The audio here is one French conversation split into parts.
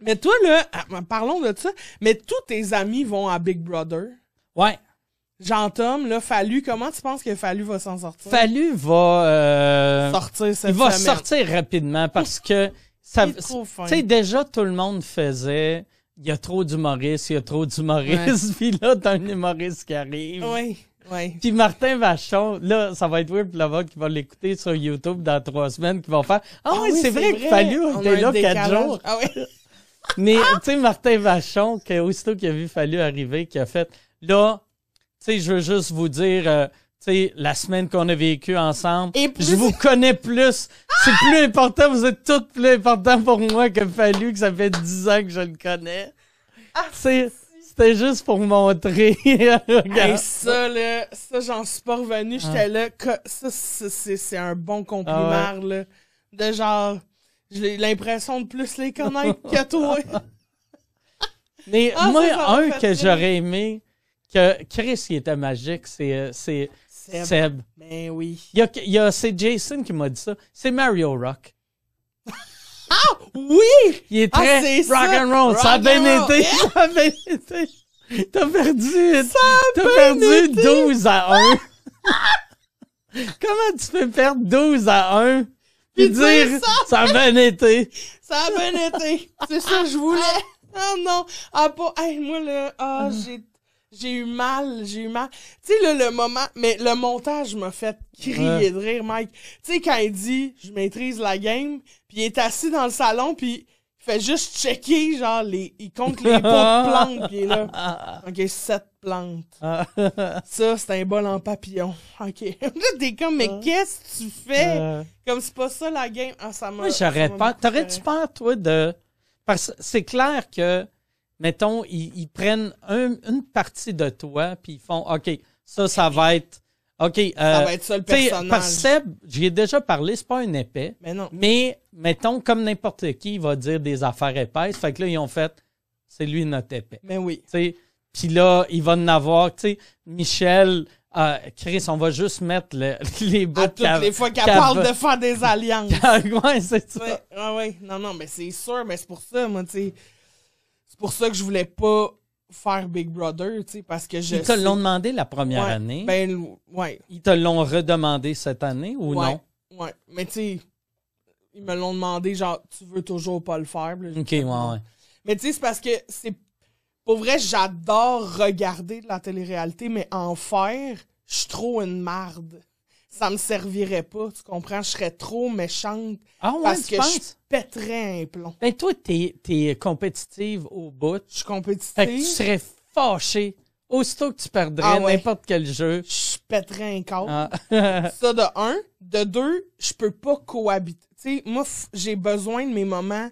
Mais toi, là, ah, ah, parlons de ça, mais tous tes amis vont à Big Brother. Ouais. Jean-Tom, là, Fallu, comment tu penses que Fallu va s'en sortir? Fallu va... Euh, sortir cette Il va sortir rapidement parce que... ça, Tu sais, déjà, tout le monde faisait... Il y a trop d'humoristes, il y a trop d'humoristes. Puis là, t'as un humoriste qui arrive. Oui. oui. Puis Martin Vachon, là, ça va être weird là qui va l'écouter sur YouTube dans trois semaines, qui vont faire Ah, ah oui, c'est vrai que fallu était là quatre jours. Mais, tu sais, Martin Vachon, que, aussitôt qu'il a vu Fallu arriver, qui a fait, là, tu sais, je veux juste vous dire, euh, tu sais, la semaine qu'on a vécue ensemble, Et je vous connais plus. C'est plus important, vous êtes tous plus importants pour moi que Fallu, que ça fait 10 ans que je le connais. Ah, c'était juste pour montrer. Et ça, là, ça, j'en suis pas revenu. J'étais ah. là, ça, c'est un bon ah compliment, là. De genre, j'ai l'impression de plus les connaître que toi. Mais ah, moi, un que j'aurais aimé, que Chris, il était magique, c'est, euh, Seb. Mais Ben oui. Il y a, il y a, c'est Jason qui m'a dit ça. C'est Mario Rock. ah! Oui! Il est ah, très ah, ça. and roll. ça a bien été. Ça a bien T'as perdu, t'as perdu 12 à 1. Comment tu peux perdre 12 à 1? Puis dire, ça a bien été. Ça a bien été. C'est ça que je voulais. Oh non. Ah, pas. Hey, moi, là, ah, ah, j'ai j'ai eu mal, j'ai eu mal. Tu sais, le moment, mais le montage m'a fait crier de rire, Mike. Tu sais, quand il dit, je maîtrise la game, puis il est assis dans le salon, puis fait juste checker, genre, les, il compte les pots de plantes, pis là, ok, sept plantes. Ah. ça, c'est un bol en papillon. Ok. là, t'es comme, mais ah. qu'est-ce que tu fais? Ah. Comme c'est pas ça la game. Ah, ça m'a. Oui, j'aurais peur. T'aurais-tu peur, toi, de. Parce que c'est clair que, mettons, ils, ils prennent un, une partie de toi, puis ils font, ok, ça, ça va être OK. Euh, ça Parce que Seb, j'y ai déjà parlé, c'est pas un épais. Mais non. Mais, mettons, comme n'importe qui, il va dire des affaires épaisses. Fait que là, ils ont fait, c'est lui notre épais. Mais oui. Puis là, il va en avoir, tu sais, Michel, euh, Chris, on va juste mettre les bouts à toutes les fois qu'elle parle de faire des alliances. ouais, c'est ça. Ouais, ouais, non, non, mais c'est sûr, mais c'est pour ça, moi, tu sais. C'est pour ça que je voulais pas faire Big Brother, tu sais, parce que je. Ils te l'ont demandé la première année. Ben, ouais. Ils te l'ont redemandé cette année ou non? Ouais. Mais tu ils me l'ont demandé, genre, tu veux toujours pas le faire. ok, ouais, ouais. Mais tu sais, c'est parce que c'est. Pour vrai, j'adore regarder de la télé-réalité, mais en faire, je suis trop une marde ça me servirait pas, tu comprends? Je serais trop méchante ah parce que je pèterais un plomb. Ben toi, t'es es compétitive au bout. Je suis compétitive. tu serais fâchée aussitôt que tu perdrais ah n'importe quel jeu. Je pèterais un corps. Ah. ça de un. De deux, je peux pas cohabiter. Tu moi, j'ai besoin de mes moments.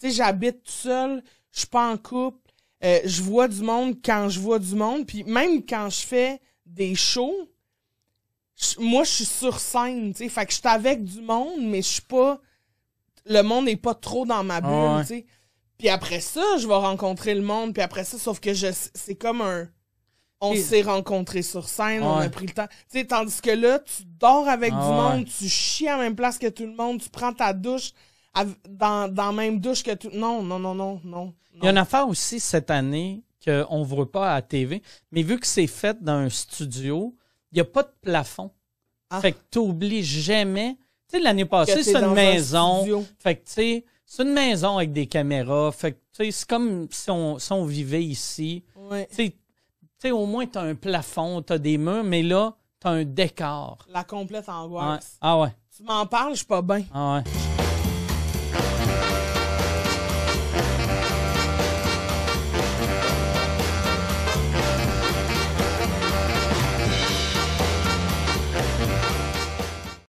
Tu j'habite tout seul, je suis pas en couple. Euh, je vois du monde quand je vois du monde. Puis même quand je fais des shows, moi, je suis sur scène, tu sais. Fait que je suis avec du monde, mais je suis pas. Le monde n'est pas trop dans ma ah bulle, tu sais. Puis après ça, je vais rencontrer le monde. Puis après ça, sauf que je c'est comme un. On s'est rencontrés sur scène, on ah a pris le temps. Tu sais, tandis que là, tu dors avec ah du monde, tu chies à la même place que tout le monde, tu prends ta douche dans, dans la même douche que tout. Non, non, non, non, non. Il y a une affaire aussi cette année qu'on ne voit pas à la TV, mais vu que c'est fait dans un studio, il n'y a pas de plafond. Ah. Fait que n'oublies jamais. Tu sais, l'année passée, c'est une maison. fait que, tu sais, c'est une maison avec des caméras. Fait que, tu sais, c'est comme si on, vivait ici. Tu sais, au moins, as un plafond, as des murs, mais là, tu as un décor. La complète angoisse. Ah ouais. Tu m'en parles, je pas bien. Ah ouais.